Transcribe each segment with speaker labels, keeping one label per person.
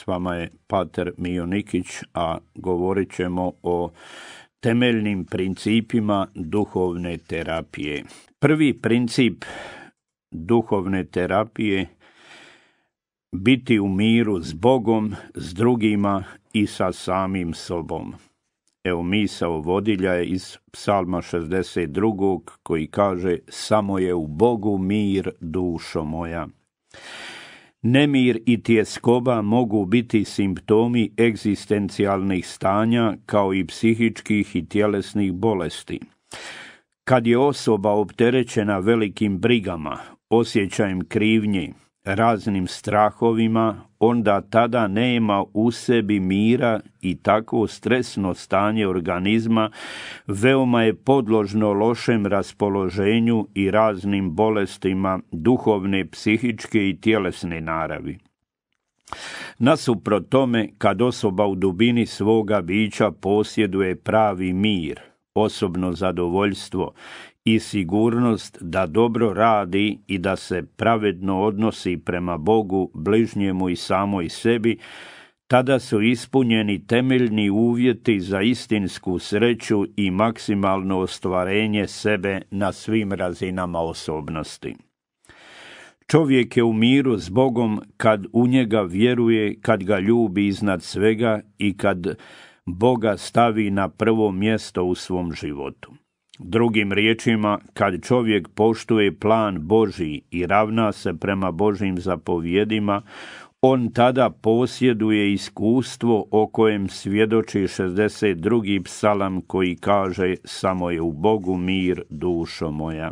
Speaker 1: S vama je Pater Mijo Nikić, a govorit ćemo o temeljnim principima duhovne terapije. Prvi princip duhovne terapije biti u miru s Bogom, s drugima i sa samim sobom. Evo misao vodilja je iz psalma 62. koji kaže Samo je u Bogu mir dušo moja. Nemir i tjeskoba mogu biti simptomi egzistencijalnih stanja kao i psihičkih i tjelesnih bolesti. Kad je osoba opterećena velikim brigama, osjećajem krivnji, raznim strahovima, onda tada nema u sebi mira i tako stresno stanje organizma veoma je podložno lošem raspoloženju i raznim bolestima duhovne, psihičke i tjelesne naravi. Nasuprot tome, kad osoba u dubini svoga bića posjeduje pravi mir – osobno zadovoljstvo i sigurnost da dobro radi i da se pravedno odnosi prema Bogu, bližnjemu i samoj sebi, tada su ispunjeni temeljni uvjeti za istinsku sreću i maksimalno ostvarenje sebe na svim razinama osobnosti. Čovjek je u miru s Bogom kad u njega vjeruje, kad ga ljubi iznad svega i kad Boga stavi na prvo mjesto u svom životu. Drugim riječima, kad čovjek poštuje plan Božji i ravna se prema Božjim zapovjedima, on tada posjeduje iskustvo o kojem svjedoči 62. psalam koji kaže samo je u Bogu mir dušo moja.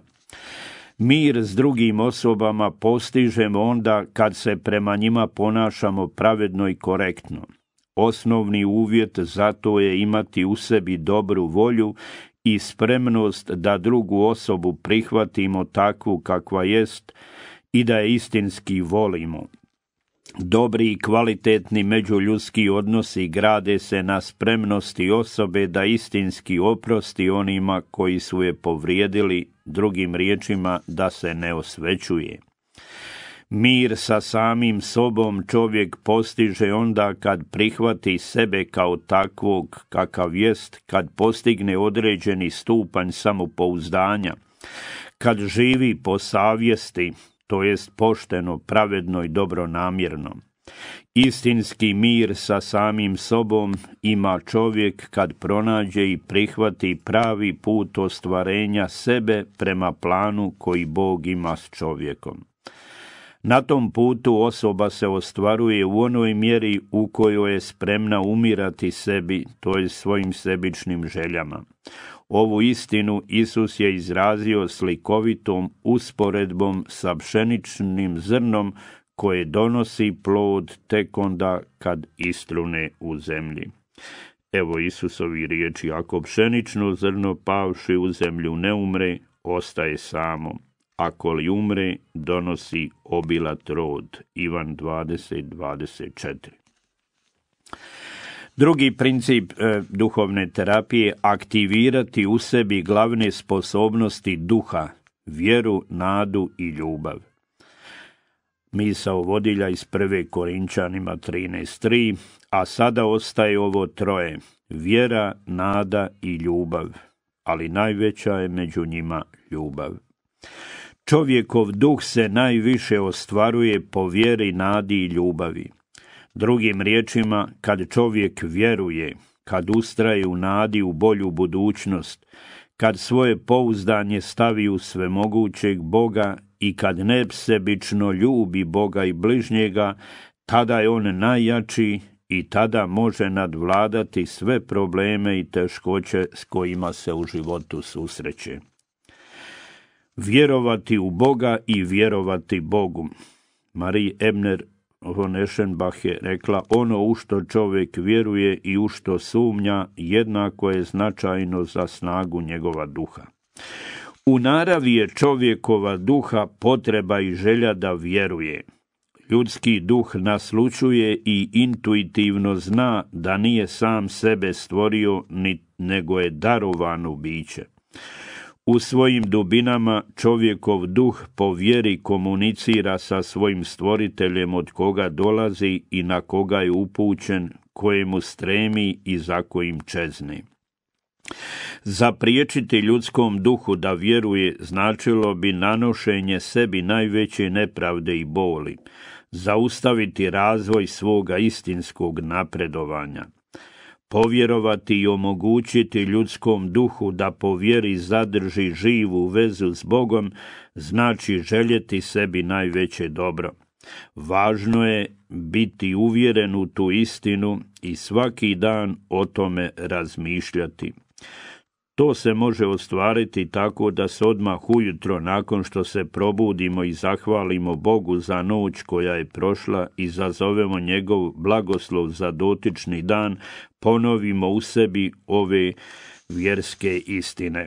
Speaker 1: Mir s drugim osobama postižemo onda kad se prema njima ponašamo pravedno i korektno. Osnovni uvjet za to je imati u sebi dobru volju i spremnost da drugu osobu prihvatimo takvu kakva jest i da je istinski volimo. Dobri i kvalitetni međuljudski odnosi grade se na spremnosti osobe da istinski oprosti onima koji su je povrijedili, drugim riječima da se ne osvećuje. Mir sa samim sobom čovjek postiže onda kad prihvati sebe kao takvog kakav jest, kad postigne određeni stupanj samopouzdanja, kad živi po savjesti, to jest pošteno, pravedno i dobronamjerno. Istinski mir sa samim sobom ima čovjek kad pronađe i prihvati pravi put ostvarenja sebe prema planu koji Bog ima s čovjekom. Na tom putu osoba se ostvaruje u onoj mjeri u kojoj je spremna umirati sebi, to je svojim sebičnim željama. Ovu istinu Isus je izrazio slikovitom usporedbom sa pšeničnim zrnom koje donosi plod tek onda kad istrune u zemlji. Evo Isusovi riječi, ako pšenično zrno pavši u zemlju ne umre, ostaje samo ako li umre, donosi obilat rod. Ivan 20.24 Drugi princip e, duhovne terapije aktivirati u sebi glavne sposobnosti duha, vjeru, nadu i ljubav. Misao vodilja iz prve Korinčanima 13.3, a sada ostaje ovo troje, vjera, nada i ljubav, ali najveća je među njima ljubav. Čovjekov duh se najviše ostvaruje po vjeri, nadi i ljubavi. Drugim riječima, kad čovjek vjeruje, kad ustraje u nadi u bolju budućnost, kad svoje pouzdanje stavi u svemogućeg Boga i kad nepsebično ljubi Boga i bližnjega, tada je on najjači i tada može nadvladati sve probleme i teškoće s kojima se u životu susreće vjerovati u Boga i vjerovati Bogu. Marie Ebner von Eschenbach je rekla ono u što čovjek vjeruje i u što sumnja jednako je značajno za snagu njegova duha. U naravi je čovjekova duha potreba i želja da vjeruje. Ljudski duh naslučuje i intuitivno zna da nije sam sebe stvorio, nego je darovano biće. U svojim dubinama čovjekov duh po vjeri komunicira sa svojim stvoriteljem od koga dolazi i na koga je upućen, kojemu stremi i za kojim čezni. Zapriječiti ljudskom duhu da vjeruje značilo bi nanošenje sebi najveće nepravde i boli, zaustaviti razvoj svoga istinskog napredovanja povjerovati i omogućiti ljudskom duhu da povjeri zadrži živu vezu s Bogom, znači željeti sebi najveće dobro. Važno je biti uvjeren u tu istinu i svaki dan o tome razmišljati. To se može ostvariti tako da se odmah ujutro nakon što se probudimo i zahvalimo Bogu za noć koja je prošla i zazovemo njegov blagoslov za dotični dan, ponovimo u sebi ove vjerske istine.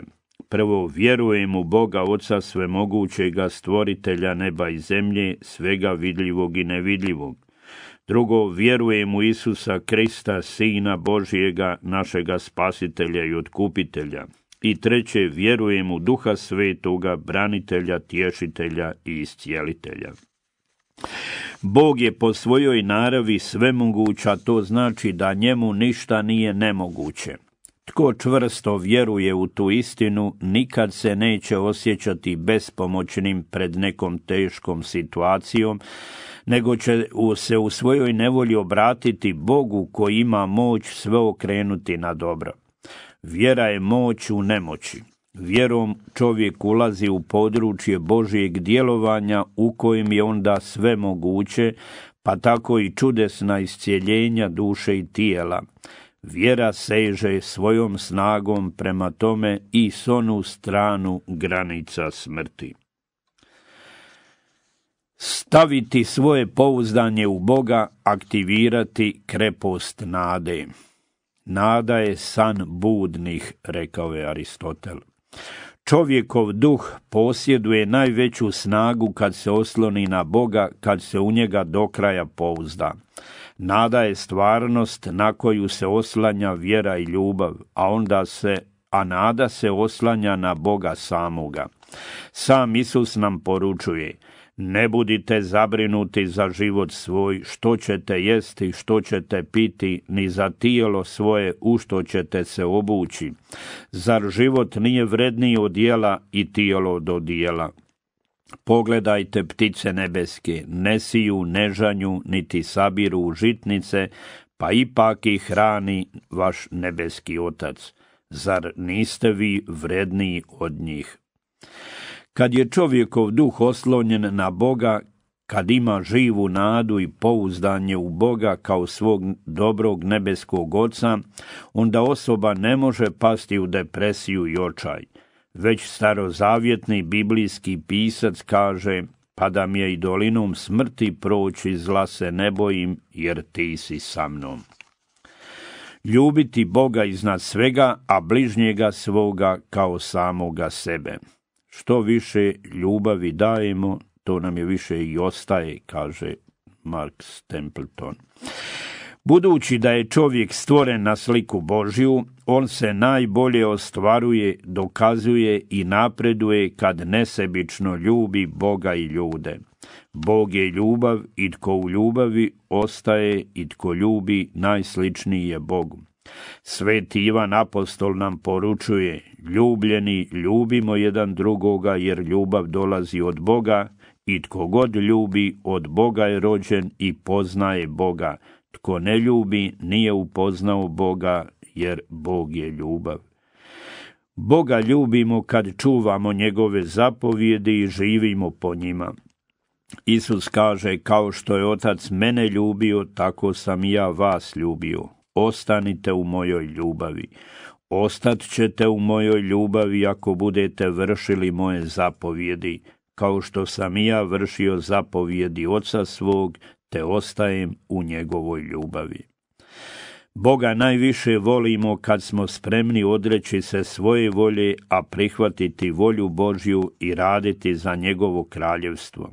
Speaker 1: Prvo vjerujem u Boga Oca svemogućega stvoritelja neba i zemlje, svega vidljivog i nevidljivog. Drugo, vjerujem u Isusa Krista, Sina Božijega, našega spasitelja i otkupitelja. I treće, vjerujem u Duha Svetoga, branitelja, tješitelja i iscijelitelja. Bog je po svojoj naravi svemoguća, to znači da njemu ništa nije nemoguće. Tko čvrsto vjeruje u tu istinu, nikad se neće osjećati bespomoćnim pred nekom teškom situacijom, nego će se u svojoj nevolji obratiti Bogu koji ima moć sve okrenuti na dobro. Vjera je moć u nemoći. Vjerom čovjek ulazi u područje Božijeg djelovanja u kojem je onda sve moguće, pa tako i čudesna iscijeljenja duše i tijela. Vjera seže svojom snagom prema tome i s onu stranu granica smrti staviti svoje pouzdanje u Boga, aktivirati krepost nade. Nada je san budnih, rekao je Aristotel. Čovjekov duh posjeduje najveću snagu kad se osloni na Boga, kad se u njega do kraja pouzda. Nada je stvarnost na koju se oslanja vjera i ljubav, a onda se a nada se oslanja na Boga samoga. Sam Isus nam poručuje – ne budite zabrinuti za život svoj, što ćete jesti, što ćete piti, ni za tijelo svoje, u što ćete se obući. Zar život nije vredniji od dijela i tijelo do dijela? Pogledajte ptice nebeske, ne siju, ne žanju, niti sabiru žitnice, pa ipak ih hrani vaš nebeski otac. Zar niste vi vredniji od njih? Kad je čovjekov duh oslonjen na Boga, kad ima živu nadu i pouzdanje u Boga kao svog dobrog nebeskog oca, onda osoba ne može pasti u depresiju i očaj. Već starozavjetni biblijski pisac kaže, pa da mi je i dolinom smrti proći zla se ne bojim, jer ti si sa mnom. Ljubiti Boga iznad svega, a bližnjega svoga kao samoga sebe. Što više ljubavi dajemo, to nam je više i ostaje, kaže Mark Templeton. Budući da je čovjek stvoren na sliku Božju, on se najbolje ostvaruje, dokazuje i napreduje kad nesebično ljubi Boga i ljude. Bog je ljubav i tko u ljubavi ostaje i tko ljubi najsličniji je Bogu. Sveti Ivan Apostol nam poručuje, ljubljeni, ljubimo jedan drugoga jer ljubav dolazi od Boga i tko god ljubi od Boga je rođen i poznaje Boga. Tko ne ljubi nije upoznao Boga jer Bog je ljubav. Boga ljubimo kad čuvamo njegove zapovjede i živimo po njima. Isus kaže, kao što je otac mene ljubio, tako sam i ja vas ljubio ostanite u mojoj ljubavi. Ostat ćete u mojoj ljubavi ako budete vršili moje zapovjedi, kao što sam i ja vršio zapovjedi oca svog, te ostajem u njegovoj ljubavi. Boga najviše volimo kad smo spremni odreći se svoje volje, a prihvatiti volju Božju i raditi za njegovo kraljevstvo.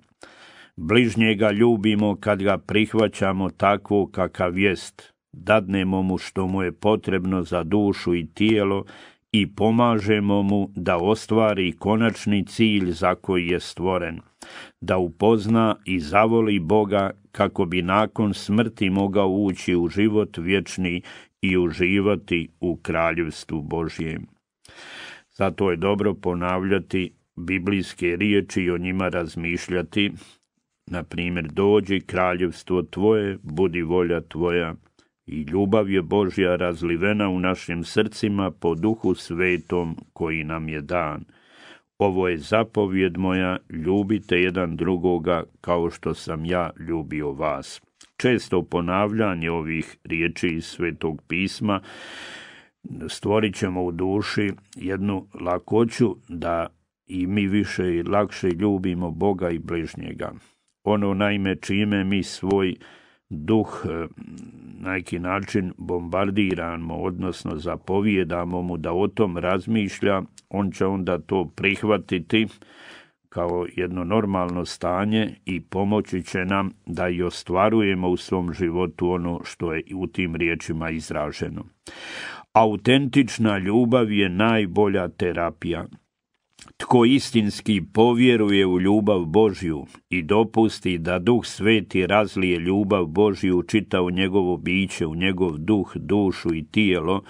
Speaker 1: Bližnjega ljubimo kad ga prihvaćamo takvo kakav jest, dadnemo mu što mu je potrebno za dušu i tijelo i pomažemo mu da ostvari konačni cilj za koji je stvoren, da upozna i zavoli Boga kako bi nakon smrti mogao ući u život vječni i uživati u kraljevstvu Božjem. Zato je dobro ponavljati biblijske riječi i o njima razmišljati, na primjer dođi kraljevstvo tvoje, budi volja tvoja, i ljubav je Božja razlivena u našim srcima po duhu svetom koji nam je dan. Ovo je zapovjed moja, ljubite jedan drugoga kao što sam ja ljubio vas. Često ponavljanje ovih riječi iz svetog pisma stvorit ćemo u duši jednu lakoću da i mi više i lakše ljubimo Boga i bližnjega. Ono naime čime mi svoj duh e, neki način bombardiramo, odnosno zapovijedamo mu da o tom razmišlja, on će onda to prihvatiti kao jedno normalno stanje i pomoći će nam da i ostvarujemo u svom životu ono što je u tim riječima izraženo. Autentična ljubav je najbolja terapija. Tko istinski povjeruje u ljubav Božju i dopusti da Duh Sveti razlije ljubav Božju u čitavo njegovo biće, u njegov duh, dušu i tijelo,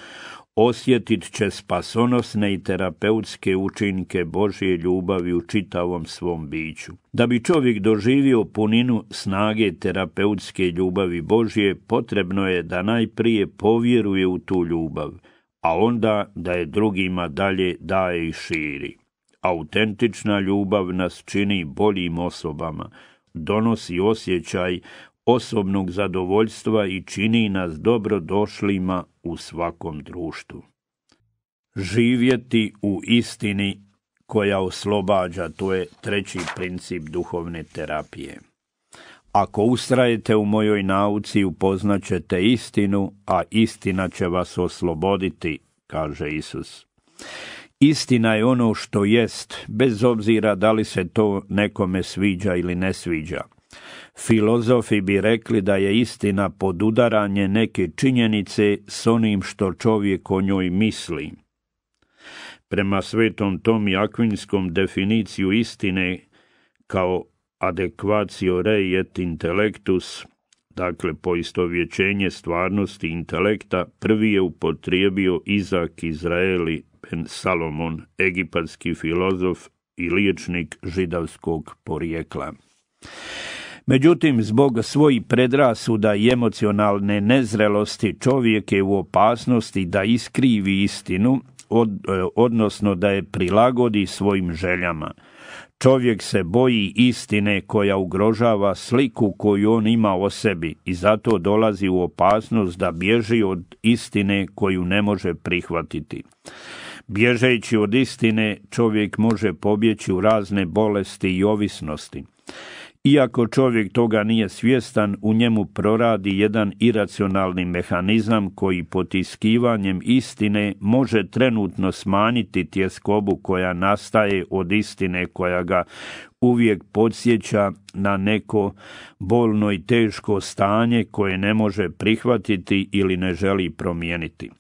Speaker 1: osjetit će spasonosne i terapeutske učinke Božje ljubavi u čitavom svom biću. Da bi čovjek doživio puninu snage terapeutske ljubavi Božje, potrebno je da najprije povjeruje u tu ljubav, a onda da je drugima dalje daje i širi. Autentična ljubav nas čini boljim osobama, donosi osjećaj osobnog zadovoljstva i čini nas dobrodošlima u svakom društvu. Živjeti u istini koja oslobađa, to je treći princip duhovne terapije. Ako ustrajete u mojoj nauci, upoznat ćete istinu, a istina će vas osloboditi, kaže Isus. Istina je ono što jest, bez obzira da li se to nekome sviđa ili ne sviđa. Filozofi bi rekli da je istina podudaranje neke činjenice s onim što čovjek o njoj misli. Prema svetom tom Akvinskom definiciju istine kao adekvacio rei et intellectus, dakle poistovjećenje stvarnosti intelekta, prvi je upotrijebio Izak Izraeli ben Salomon, egipatski filozof i liječnik židavskog porijekla. Međutim, zbog svojih predrasuda i emocionalne nezrelosti čovjek je u opasnosti da iskrivi istinu, od, e, odnosno da je prilagodi svojim željama. Čovjek se boji istine koja ugrožava sliku koju on ima o sebi i zato dolazi u opasnost da bježi od istine koju ne može prihvatiti. Bježeći od istine čovjek može pobjeći u razne bolesti i ovisnosti. Iako čovjek toga nije svjestan, u njemu proradi jedan iracionalni mehanizam koji potiskivanjem istine može trenutno smanjiti tjeskobu koja nastaje od istine koja ga uvijek podsjeća na neko bolno i teško stanje koje ne može prihvatiti ili ne želi promijeniti.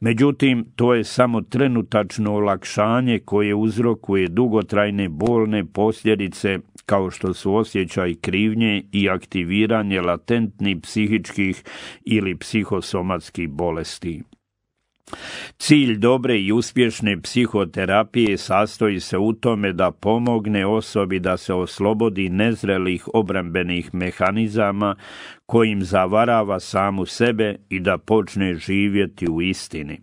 Speaker 1: Međutim, to je samo trenutačno olakšanje koje uzrokuje dugotrajne bolne posljedice kao što su osjećaj krivnje i aktiviranje latentnih psihičkih ili psihosomatskih bolesti. Cilj dobre i uspješne psihoterapije sastoji se u tome da pomogne osobi da se oslobodi nezrelih obrambenih mehanizama kojim zavarava samu sebe i da počne živjeti u istini.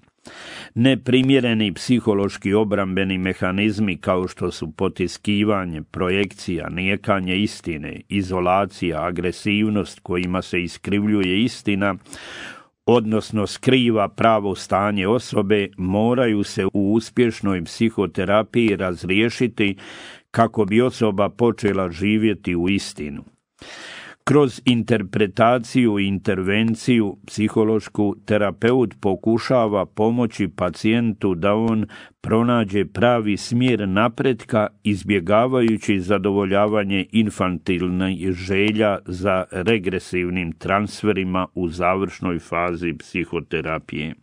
Speaker 1: Neprimjereni psihološki obrambeni mehanizmi kao što su potiskivanje, projekcija, nijekanje istine, izolacija, agresivnost kojima se iskrivljuje istina, odnosno skriva pravo stanje osobe, moraju se u uspješnoj psihoterapiji razriješiti kako bi osoba počela živjeti u istinu. Kroz interpretaciju i intervenciju psihološku terapeut pokušava pomoći pacijentu da on pronađe pravi smjer napretka izbjegavajući zadovoljavanje infantilnih želja za regresivnim transferima u završnoj fazi psihoterapije.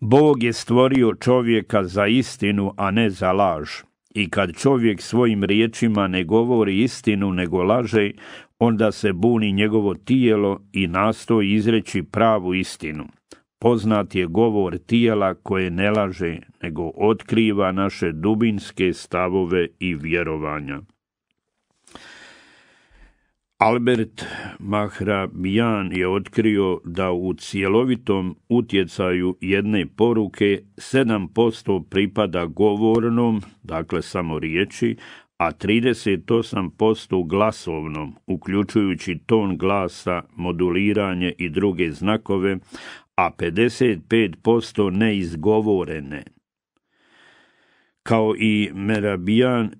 Speaker 1: Bog je stvorio čovjeka za istinu, a ne za laž. I kad čovjek svojim riječima ne govori istinu nego laže, onda se buni njegovo tijelo i nastoji izreći pravu istinu. Poznat je govor tijela koje ne laže, nego otkriva naše dubinske stavove i vjerovanja. Albert mian je otkrio da u cjelovitom utjecaju jedne poruke 7% pripada govornom, dakle samo riječi, a 38% u glasovnom, uključujući ton glasa, moduliranje i druge znakove, a 55% neizgovorene. Kao i Merabijan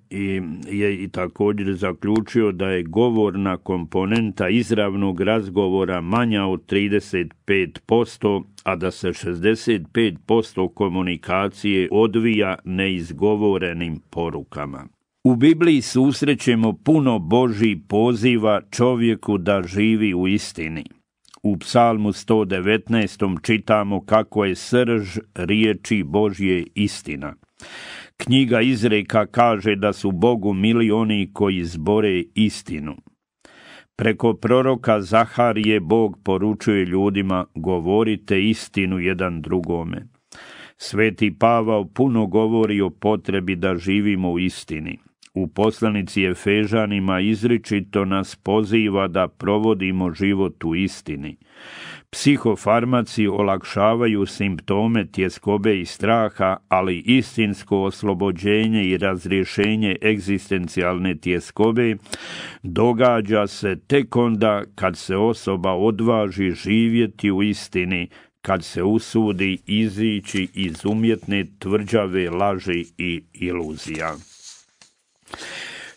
Speaker 1: je i također zaključio da je govorna komponenta izravnog razgovora manja od 35%, a da se 65% komunikacije odvija neizgovorenim porukama. U Bibliji susrećemo puno Božji poziva čovjeku da živi u istini. U psalmu 119. čitamo kako je srž riječi Božje istina. Knjiga izreka kaže da su Bogu mili oni koji zbore istinu. Preko proroka Zaharije Bog poručuje ljudima govorite istinu jedan drugome. Sveti Pavao puno govori o potrebi da živimo u istini. U poslanici Efežanima izričito nas poziva da provodimo život u istini. Psihofarmaci olakšavaju simptome tjeskobe i straha, ali istinsko oslobođenje i razrješenje egzistencijalne tjeskobe događa se tek onda kad se osoba odvaži živjeti u istini, kad se usudi izići iz umjetne tvrđave laži i iluzija.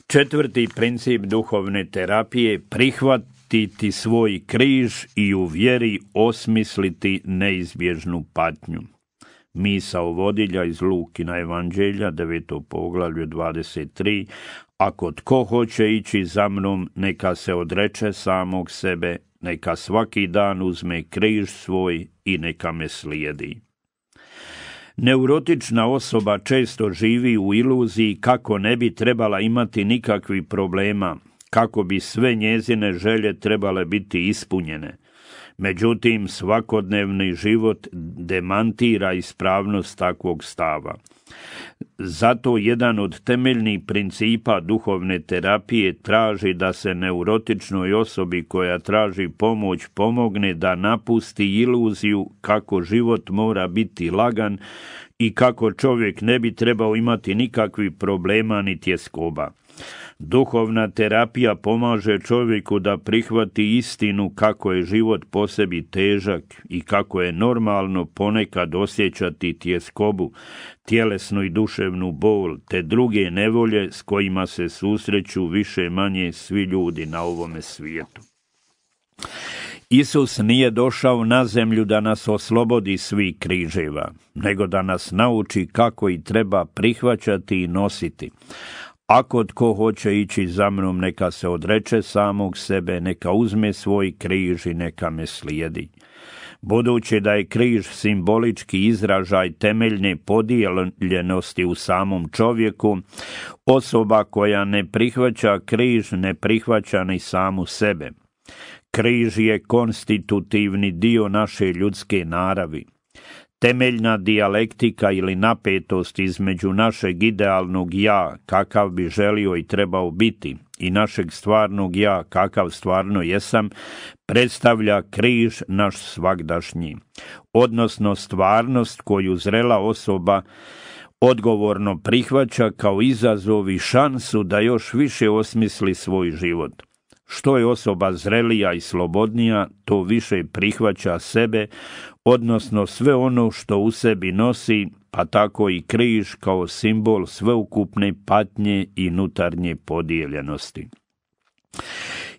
Speaker 1: Četvrti princip duhovne terapije prihvatiti svoj križ i u vjeri osmisliti neizbježnu patnju. Misao vodilja iz Lukina evanđelja, 9. poglavlju 23, ako tko hoće ići za mnom, neka se odreče samog sebe, neka svaki dan uzme križ svoj i neka me slijedi. Neurotična osoba često živi u iluziji kako ne bi trebala imati nikakvi problema, kako bi sve njezine želje trebale biti ispunjene. Međutim, svakodnevni život demantira ispravnost takvog stava. Zato jedan od temeljnih principa duhovne terapije traži da se neurotičnoj osobi koja traži pomoć pomogne da napusti iluziju kako život mora biti lagan i kako čovjek ne bi trebao imati nikakvih problema ni tjeskoba. Duhovna terapija pomaže čovjeku da prihvati istinu kako je život po sebi težak i kako je normalno ponekad osjećati tjeskobu, tjelesnu i duševnu bol, te druge nevolje s kojima se susreću više-manje svi ljudi na ovome svijetu. Isus nije došao na zemlju da nas oslobodi svih križeva, nego da nas nauči kako i treba prihvaćati i nositi. Ako tko hoće ići za mnom, neka se odreče samog sebe, neka uzme svoj križ i neka me slijedi. Budući da je križ simbolički izražaj temeljne podijeljenosti u samom čovjeku, osoba koja ne prihvaća križ ne prihvaća ni samu sebe. Križ je konstitutivni dio naše ljudske naravi. Temeljna dijalektika ili napetost između našeg idealnog ja, kakav bi želio i trebao biti, i našeg stvarnog ja, kakav stvarno jesam, predstavlja križ naš svakdašnji, odnosno stvarnost koju zrela osoba odgovorno prihvaća kao izazov i šansu da još više osmisli svoj život. Što je osoba zrelija i slobodnija, to više prihvaća sebe odnosno sve ono što u sebi nosi, pa tako i križ kao simbol sveukupne patnje i nutarnje podijeljenosti.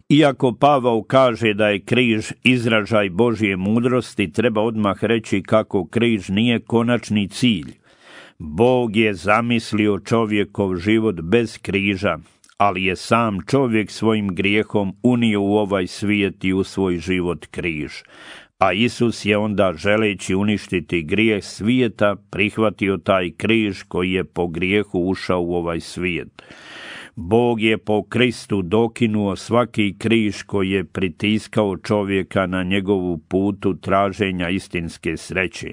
Speaker 1: Iako Pavao kaže da je križ izražaj Božje mudrosti, treba odmah reći kako križ nije konačni cilj. Bog je zamislio čovjekov život bez križa, ali je sam čovjek svojim grijehom unio u ovaj svijet i u svoj život križ a Isus je onda želeći uništiti grijeh svijeta prihvatio taj križ koji je po grijehu ušao u ovaj svijet. Bog je po Kristu dokinuo svaki križ koji je pritiskao čovjeka na njegovu putu traženja istinske sreće.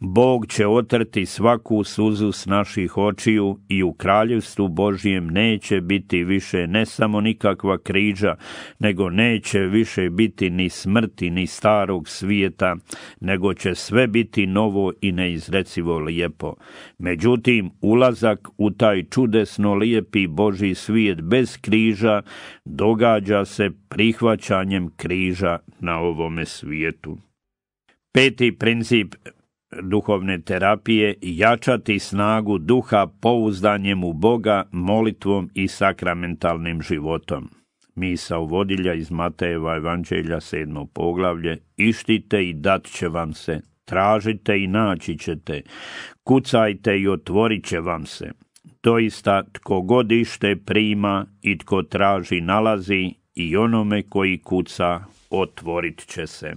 Speaker 1: Bog će otrti svaku suzu s naših očiju i u kraljevstvu Božijem neće biti više ne samo nikakva križa, nego neće više biti ni smrti ni starog svijeta, nego će sve biti novo i neizrecivo lijepo. Međutim, ulazak u taj čudesno lijepi Boži svijet bez križa događa se prihvaćanjem križa na ovome svijetu. Peti princip duhovne terapije jačati snagu duha pouzdanjem u Boga, molitvom i sakramentalnim životom. Misa vodilja iz Matejeva evanđelja sedmo poglavlje, ištite i dat će vam se, tražite i naći ćete, kucajte i otvorit će vam se. Doista tko god prima i tko traži nalazi i onome koji kuca otvorit će se.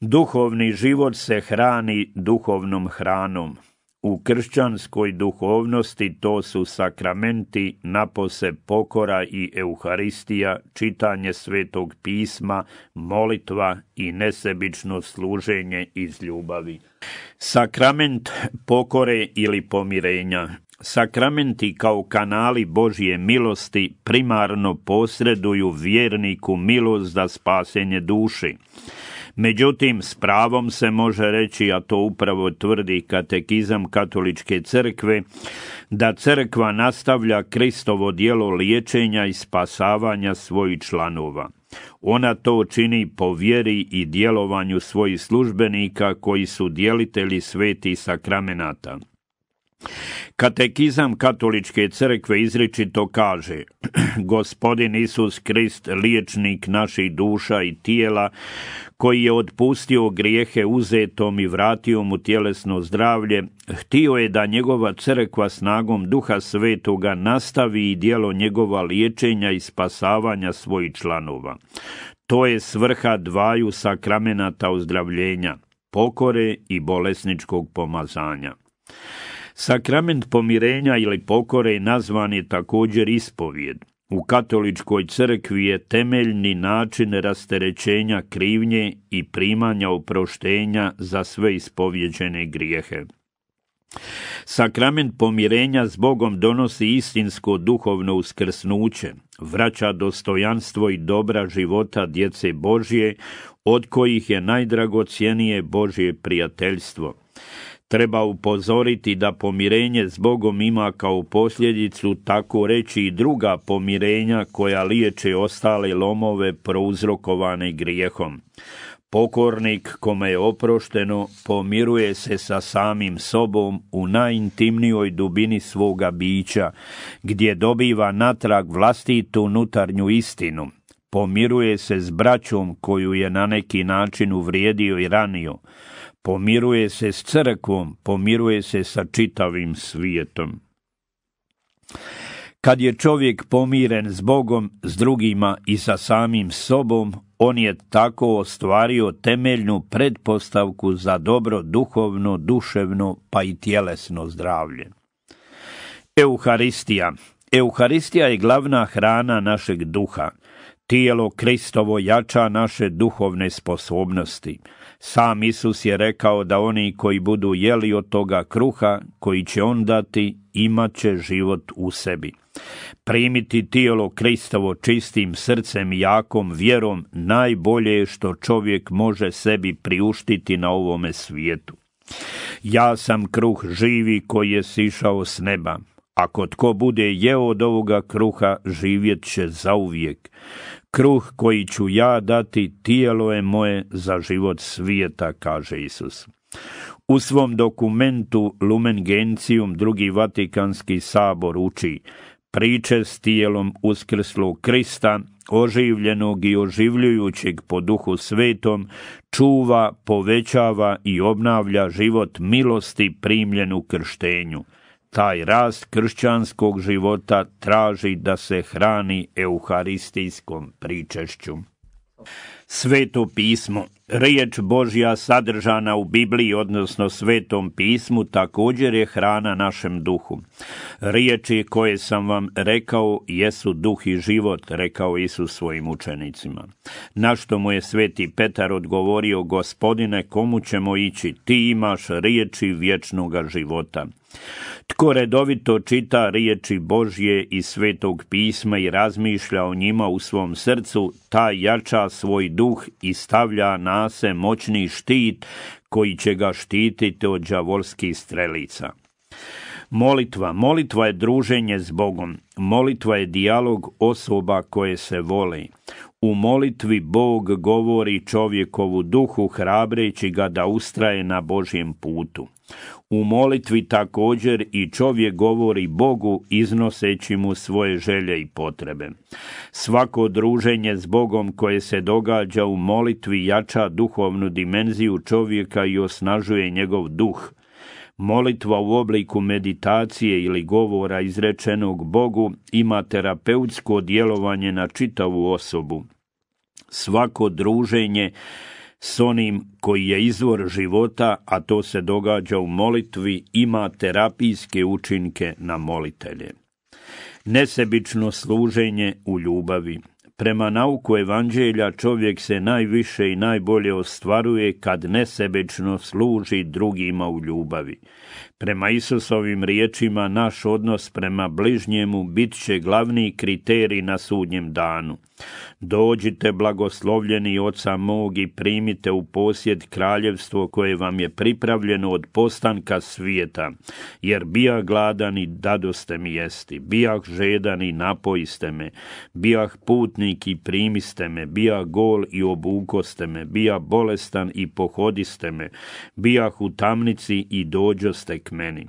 Speaker 1: Duhovni život se hrani duhovnom hranom. U kršćanskoj duhovnosti to su sakramenti, napose pokora i euharistija, čitanje svetog pisma, molitva i nesebično služenje iz ljubavi. Sakrament pokore ili pomirenja Sakramenti kao kanali Božje milosti primarno posreduju vjerniku milost za spasenje duši. Međutim, s pravom se može reći, a to upravo tvrdi katekizam katoličke crkve, da crkva nastavlja Kristovo dijelo liječenja i spasavanja svojih članova. Ona to čini po vjeri i djelovanju svojih službenika koji su djelitelji sveti sakramenata. Katekizam katoličke crkve izričito kaže Gospodin Isus Krist, liječnik naših duša i tijela, koji je otpustio grijehe uzetom i vratio mu tjelesno zdravlje, htio je da njegova crkva snagom duha svetoga nastavi i djelo njegova liječenja i spasavanja svojih članova. To je svrha dvaju sakramenata uzdravljenja pokore i bolesničkog pomazanja. Sakrament pomirenja ili pokore nazvan je također ispovjed. U katoličkoj crkvi je temeljni način rasterećenja krivnje i primanja oproštenja za sve ispovjeđene grijehe. Sakrament pomirenja s Bogom donosi istinsko duhovno uskrsnuće, vraća dostojanstvo i dobra života djece Božje, od kojih je najdragocjenije Božje prijateljstvo. Treba upozoriti da pomirenje s Bogom ima kao posljedicu tako reći i druga pomirenja koja liječe ostale lomove prouzrokovane grijehom. Pokornik kome je oprošteno pomiruje se sa samim sobom u najintimnijoj dubini svoga bića, gdje dobiva natrag vlastitu unutarnju istinu. Pomiruje se s braćom koju je na neki način uvrijedio i ranio pomiruje se s crkvom, pomiruje se sa čitavim svijetom. Kad je čovjek pomiren s Bogom, s drugima i sa samim sobom, on je tako ostvario temeljnu pretpostavku za dobro duhovno, duševno pa i tjelesno zdravlje. Euharistija Euharistija je glavna hrana našeg duha. Tijelo Kristovo jača naše duhovne sposobnosti. Sam Isus je rekao da oni koji budu jeli od toga kruha koji će on dati, imat će život u sebi. Primiti tijelo Kristovo čistim srcem i jakom vjerom najbolje je što čovjek može sebi priuštiti na ovome svijetu. Ja sam kruh živi koji je sišao s neba. Ako tko bude jeo od ovoga kruha, živjet će zauvijek. Kruh koji ću ja dati tijelo je moje za život svijeta, kaže Isus. U svom dokumentu Lumen Gentium drugi Vatikanski sabor uči priče s tijelom uskrslog Krista, oživljenog i oživljujućeg po duhu svetom, čuva, povećava i obnavlja život milosti primljenu krštenju taj rast kršćanskog života traži da se hrani euharistijskom pričešću. Sveto pismo Riječ Božja sadržana u Bibliji, odnosno Svetom pismu, također je hrana našem duhu. Riječi koje sam vam rekao jesu duh i život, rekao Isus svojim učenicima. Na što mu je Sveti Petar odgovorio, gospodine, komu ćemo ići? Ti imaš riječi vječnoga života. Tko redovito čita riječi Božje i Svetog pisma i razmišlja o njima u svom srcu, ta jača svoj duh i stavlja na se moćni štit koji će ga štititi od đavolskih strelica. Molitva. Molitva je druženje s Bogom. Molitva je dijalog osoba koje se vole. U molitvi Bog govori čovjekovu duhu hrabreći ga da ustraje na Božjem putu. U molitvi također i čovjek govori Bogu iznoseći mu svoje želje i potrebe. Svako druženje s Bogom koje se događa u molitvi jača duhovnu dimenziju čovjeka i osnažuje njegov duh. Molitva u obliku meditacije ili govora izrečenog Bogu ima terapeutsko djelovanje na čitavu osobu. Svako druženje s onim koji je izvor života, a to se događa u molitvi, ima terapijske učinke na molitelje. Nesebično služenje u ljubavi. Prema nauku evanđelja čovjek se najviše i najbolje ostvaruje kad nesebečno služi drugima u ljubavi. Prema Isusovim riječima naš odnos prema bližnjemu bit će glavni kriterij na sudnjem danu. Dođite blagoslovljeni oca mog i primite u posjed kraljevstvo koje vam je pripravljeno od postanka svijeta, jer bija gladan i dadoste mi jesti, bijah žedan i napojiste me, bijah putnik i primiste me, bija gol i obukoste me, bija bolestan i pohodiste me, bijah u tamnici i dođoste k meni.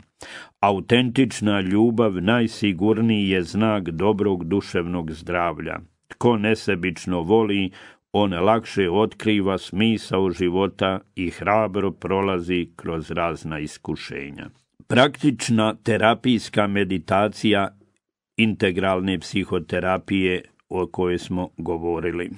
Speaker 1: Autentična ljubav najsigurniji je znak dobrog duševnog zdravlja. Tko nesebično voli, on lakše otkriva smisao života i hrabro prolazi kroz razna iskušenja. Praktična terapijska meditacija integralne psihoterapije o kojoj smo govorili.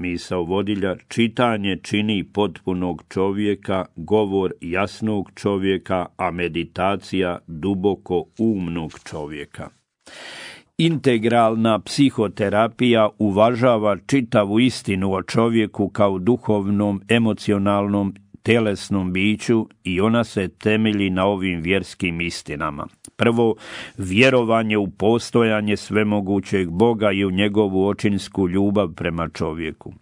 Speaker 1: Misao vodilja čitanje čini potpunog čovjeka, govor jasnog čovjeka, a meditacija duboko umnog čovjeka integralna psihoterapija uvažava čitavu istinu o čovjeku kao duhovnom, emocionalnom, telesnom biću i ona se temelji na ovim vjerskim istinama. Prvo, vjerovanje u postojanje svemogućeg Boga i u njegovu očinsku ljubav prema čovjeku.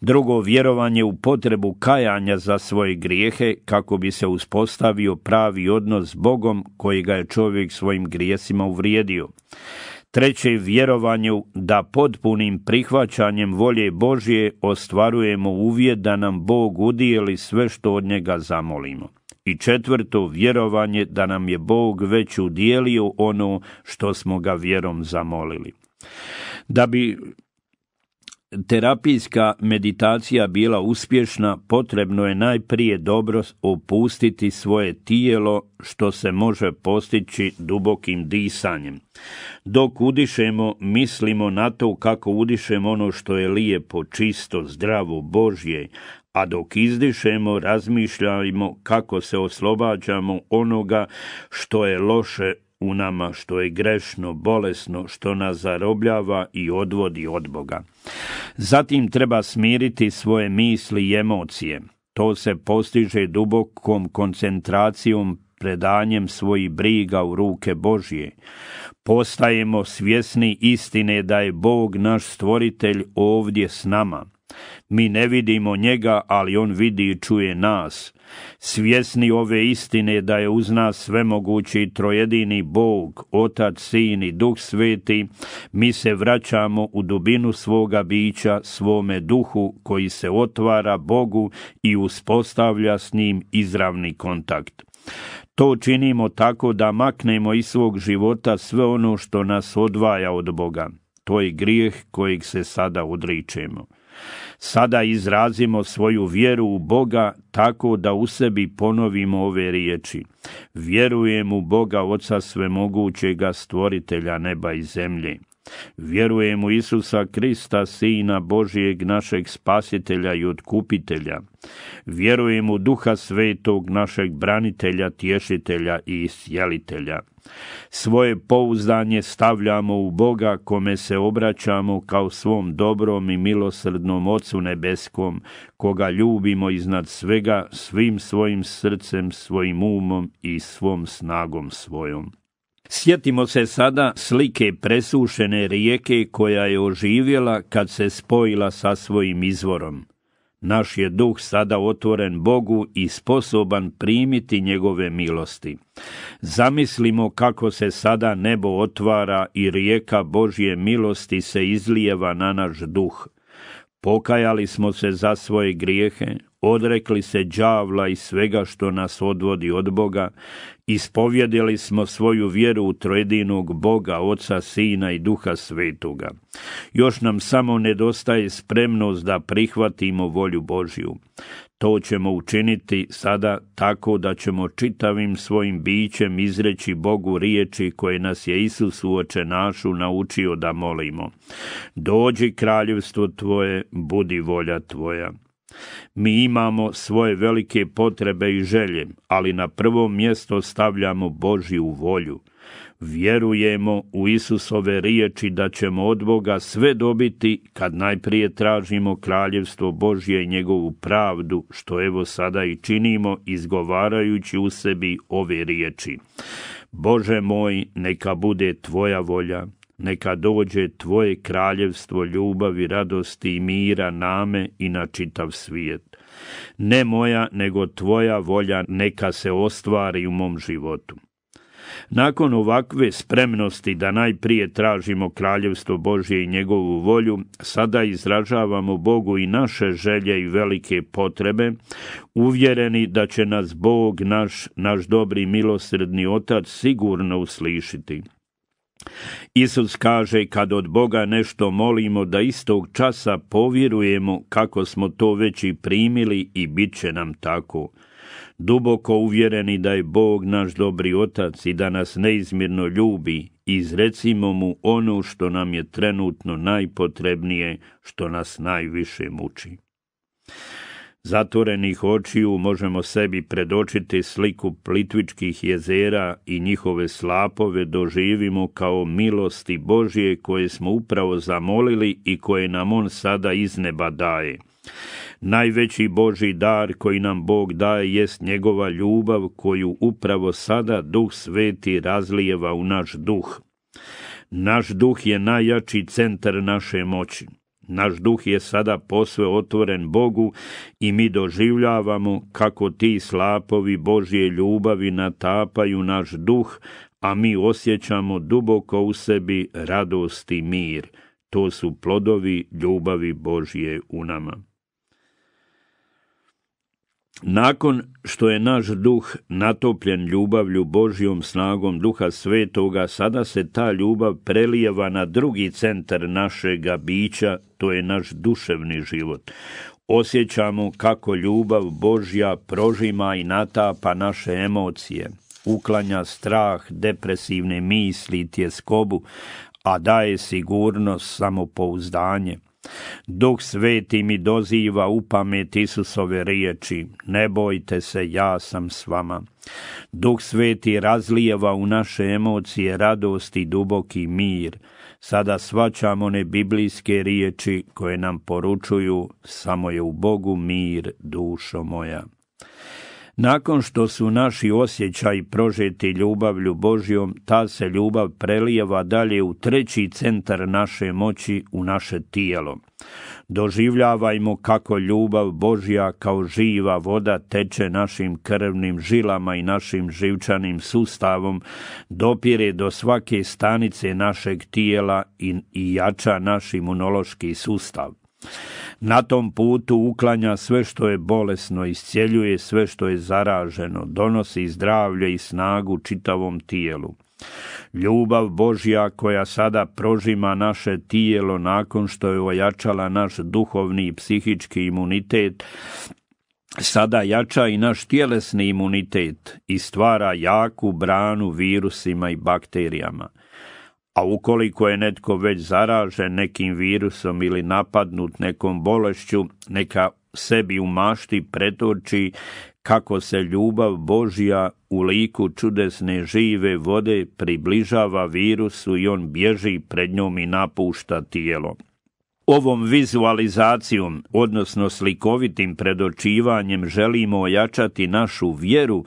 Speaker 1: Drugo, vjerovanje u potrebu kajanja za svoje grijehe kako bi se uspostavio pravi odnos s Bogom koji ga je čovjek svojim grijesima uvrijedio treće vjerovanju da potpunim prihvaćanjem volje Božje ostvarujemo uvjet da nam Bog udijeli sve što od njega zamolimo. I četvrto, vjerovanje da nam je Bog već udijelio ono što smo ga vjerom zamolili. Da bi terapijska meditacija bila uspješna, potrebno je najprije dobro opustiti svoje tijelo što se može postići dubokim disanjem. Dok udišemo, mislimo na to kako udišemo ono što je lijepo, čisto, zdravo, Božje, a dok izdišemo, razmišljajmo kako se oslobađamo onoga što je loše u nama što je grešno, bolesno, što nas zarobljava i odvodi od Boga. Zatim treba smiriti svoje misli i emocije. To se postiže dubokom koncentracijom predanjem svojih briga u ruke Božje. Postajemo svjesni istine da je Bog naš stvoritelj ovdje s nama. Mi ne vidimo njega, ali on vidi i čuje nas svjesni ove istine da je uz nas svemogući trojedini Bog, Otac, Sin i Duh Sveti, mi se vraćamo u dubinu svoga bića, svome duhu koji se otvara Bogu i uspostavlja s njim izravni kontakt. To činimo tako da maknemo iz svog života sve ono što nas odvaja od Boga. To je grijeh kojeg se sada odričemo. Sada izrazimo svoju vjeru u Boga tako da u sebi ponovimo ove riječi. Vjerujem u Boga Oca Svemogućega, stvoritelja neba i zemlje. Vjerujem u Isusa Krista, Sina Božijeg, našeg spasitelja i otkupitelja. Vjerujem u Duha Svetog, našeg branitelja, tješitelja i isjelitelja. Svoje pouzdanje stavljamo u Boga kome se obraćamo kao svom dobrom i milosrdnom Ocu Nebeskom, koga ljubimo iznad svega svim svojim srcem, svojim umom i svom snagom svojom. Sjetimo se sada slike presušene rijeke koja je oživjela kad se spojila sa svojim izvorom. Naš je duh sada otvoren Bogu i sposoban primiti njegove milosti. Zamislimo kako se sada nebo otvara i rijeka Božje milosti se izlijeva na naš duh. Pokajali smo se za svoje grijehe, odrekli se đavla i svega što nas odvodi od Boga, ispovjedili smo svoju vjeru u trojedinog Boga, Oca, Sina i Duha Svetoga. Još nam samo nedostaje spremnost da prihvatimo volju Božju. To ćemo učiniti sada tako da ćemo čitavim svojim bićem izreći Bogu riječi koje nas je Isus u našu naučio da molimo. Dođi kraljevstvo tvoje, budi volja tvoja. Mi imamo svoje velike potrebe i želje, ali na prvo mjesto stavljamo Božju volju. Vjerujemo u Isusove riječi da ćemo od Boga sve dobiti kad najprije tražimo kraljevstvo Božje i njegovu pravdu, što evo sada i činimo izgovarajući u sebi ove riječi. Bože moj, neka bude tvoja volja neka dođe tvoje kraljevstvo ljubavi, radosti i mira name i na čitav svijet. Ne moja, nego tvoja volja neka se ostvari u mom životu. Nakon ovakve spremnosti da najprije tražimo kraljevstvo Božje i njegovu volju, sada izražavamo Bogu i naše želje i velike potrebe, uvjereni da će nas Bog, naš, naš dobri milosredni otac, sigurno uslišiti. Isus kaže kad od Boga nešto molimo da istog časa povjerujemo kako smo to već i primili i bit će nam tako. Duboko uvjereni da je Bog naš dobri otac i da nas neizmirno ljubi, izrecimo mu ono što nam je trenutno najpotrebnije, što nas najviše muči zatvorenih očiju možemo sebi predočiti sliku Plitvičkih jezera i njihove slapove doživimo kao milosti Božje koje smo upravo zamolili i koje nam On sada iz neba daje. Najveći Boži dar koji nam Bog daje jest njegova ljubav koju upravo sada Duh Sveti razlijeva u naš duh. Naš duh je najjači centar naše moći. Naš duh je sada posve otvoren Bogu i mi doživljavamo kako ti slapovi Božje ljubavi natapaju naš duh, a mi osjećamo duboko u sebi radost i mir. To su plodovi ljubavi Božje u nama. Nakon što je naš duh natopljen ljubavlju Božjom snagom duha svetoga, sada se ta ljubav prelijeva na drugi centar našega bića, to je naš duševni život. Osjećamo kako ljubav Božja prožima i natapa naše emocije, uklanja strah, depresivne misli i tjeskobu, a daje sigurnost, samopouzdanje. Duh sveti mi doziva u pamet Isusove riječi, ne bojte se, ja sam s vama. Duh sveti razlijeva u naše emocije radost i duboki mir. Sada svaćamo one biblijske riječi koje nam poručuju, samo je u Bogu mir, dušo moja. Nakon što su naši osjećaj prožeti ljubavlju Božjom, ta se ljubav prelijeva dalje u treći centar naše moći, u naše tijelo. Doživljavajmo kako ljubav Božja kao živa voda teče našim krvnim žilama i našim živčanim sustavom, dopire do svake stanice našeg tijela i jača naš imunološki sustav. Na tom putu uklanja sve što je bolesno, iscjeljuje sve što je zaraženo, donosi zdravlje i snagu čitavom tijelu. Ljubav Božja koja sada prožima naše tijelo nakon što je ojačala naš duhovni i psihički imunitet, sada jača i naš tjelesni imunitet i stvara jaku branu virusima i bakterijama a ukoliko je netko već zaražen nekim virusom ili napadnut nekom bolešću, neka sebi u mašti pretoči kako se ljubav Božja u liku čudesne žive vode približava virusu i on bježi pred njom i napušta tijelo. Ovom vizualizacijom, odnosno slikovitim predočivanjem, želimo ojačati našu vjeru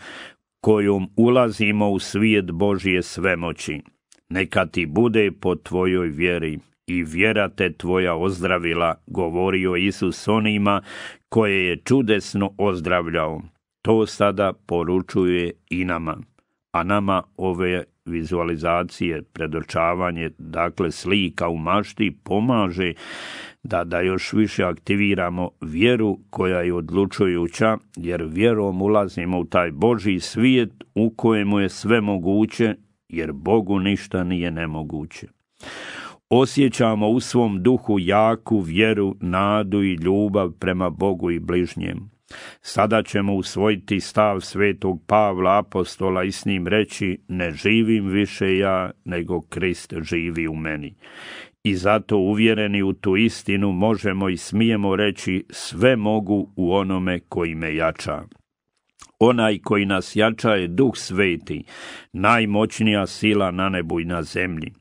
Speaker 1: kojom ulazimo u svijet Božje svemoći neka ti bude po tvojoj vjeri i vjera te tvoja ozdravila, govorio Isus onima koje je čudesno ozdravljao. To sada poručuje i nama, a nama ove vizualizacije, predočavanje, dakle slika u mašti pomaže da, da još više aktiviramo vjeru koja je odlučujuća, jer vjerom ulazimo u taj Boži svijet u kojemu je sve moguće jer Bogu ništa nije nemoguće. Osjećamo u svom duhu jaku vjeru, nadu i ljubav prema Bogu i bližnjem. Sada ćemo usvojiti stav svetog Pavla apostola i s njim reći ne živim više ja, nego Krist živi u meni. I zato uvjereni u tu istinu možemo i smijemo reći sve mogu u onome koji me jača onaj koji nas jača je duh sveti, najmoćnija sila na nebu i na zemlji.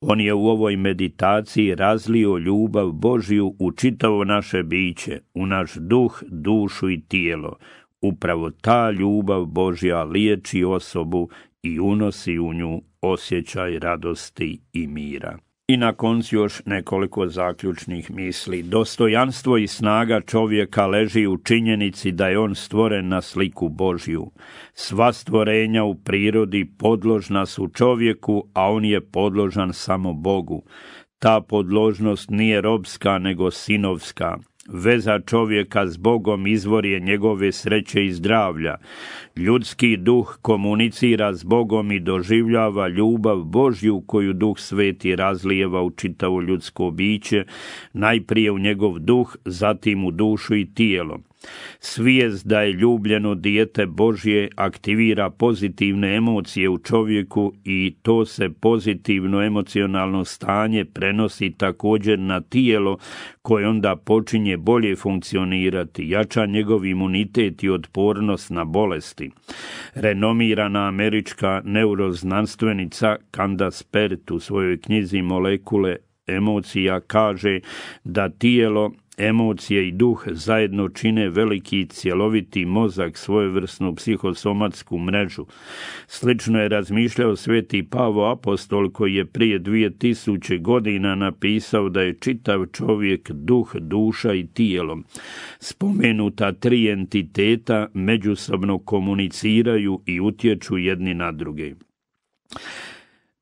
Speaker 1: On je u ovoj meditaciji razlio ljubav Božju u čitavo naše biće, u naš duh, dušu i tijelo. Upravo ta ljubav Božja liječi osobu i unosi u nju osjećaj radosti i mira. I na koncu još nekoliko zaključnih misli. Dostojanstvo i snaga čovjeka leži u činjenici da je on stvoren na sliku Božju. Sva stvorenja u prirodi podložna su čovjeku, a on je podložan samo Bogu. Ta podložnost nije robska, nego sinovska. Veza čovjeka s Bogom izvor je njegove sreće i zdravlja. Ljudski duh komunicira s Bogom i doživljava ljubav Božju koju duh sveti razlijeva u čitavo ljudsko biće, najprije u njegov duh, zatim u dušu i tijelo. Svijest da je ljubljeno dijete Božje aktivira pozitivne emocije u čovjeku i to se pozitivno emocionalno stanje prenosi također na tijelo koje onda počinje bolje funkcionirati, jača njegov imunitet i otpornost na bolesti. Renomirana američka neuroznanstvenica Candace Pert u svojoj knjizi Molekule emocija kaže da tijelo Emocije i duh zajedno čine veliki cjeloviti mozak svojevrsnu psihosomatsku mrežu. Slično je razmišljao sveti Pavo Apostol koji je prije 2000 godina napisao da je čitav čovjek duh, duša i tijelo. Spomenuta tri entiteta međusobno komuniciraju i utječu jedni na druge.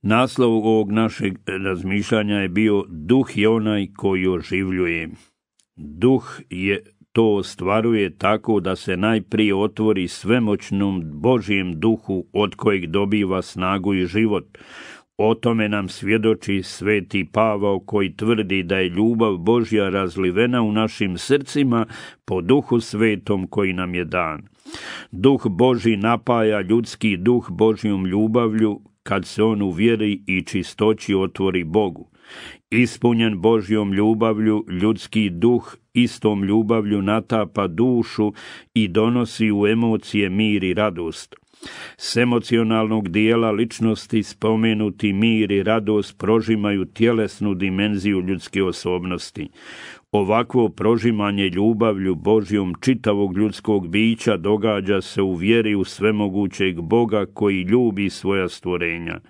Speaker 1: Naslov ovog našeg razmišljanja je bio Duh je onaj koji oživljuje. Duh je to ostvaruje tako da se najprije otvori svemoćnom Božijem duhu od kojeg dobiva snagu i život. O tome nam svjedoči sveti Pavao koji tvrdi da je ljubav Božja razlivena u našim srcima po duhu svetom koji nam je dan. Duh Boži napaja ljudski duh Božjom ljubavlju kad se on u vjeri i čistoći otvori Bogu ispunjen Božjom ljubavlju, ljudski duh istom ljubavlju natapa dušu i donosi u emocije mir i radost. S emocionalnog dijela ličnosti spomenuti mir i radost prožimaju tjelesnu dimenziju ljudske osobnosti. Ovakvo prožimanje ljubavlju Božjom čitavog ljudskog bića događa se u vjeri u svemogućeg Boga koji ljubi svoja stvorenja.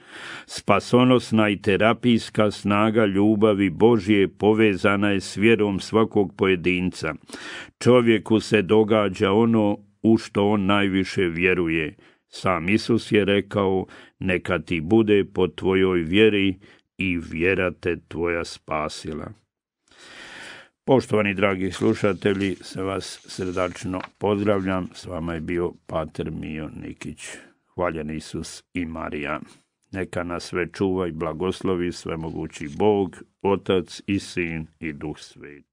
Speaker 1: Spasonosna i terapijska snaga ljubavi Božje povezana je s vjerom svakog pojedinca. Čovjeku se događa ono u što on najviše vjeruje. Sam Isus je rekao, neka ti bude po tvojoj vjeri i vjera te tvoja spasila. Poštovani dragi slušatelji, sa vas srdačno pozdravljam. S vama je bio Pater Mio Nikić. Hvaljen Isus i Marija. Neka nas sve čuva i blagoslovi svemogući Bog, Otac i Sin i Duh Svet.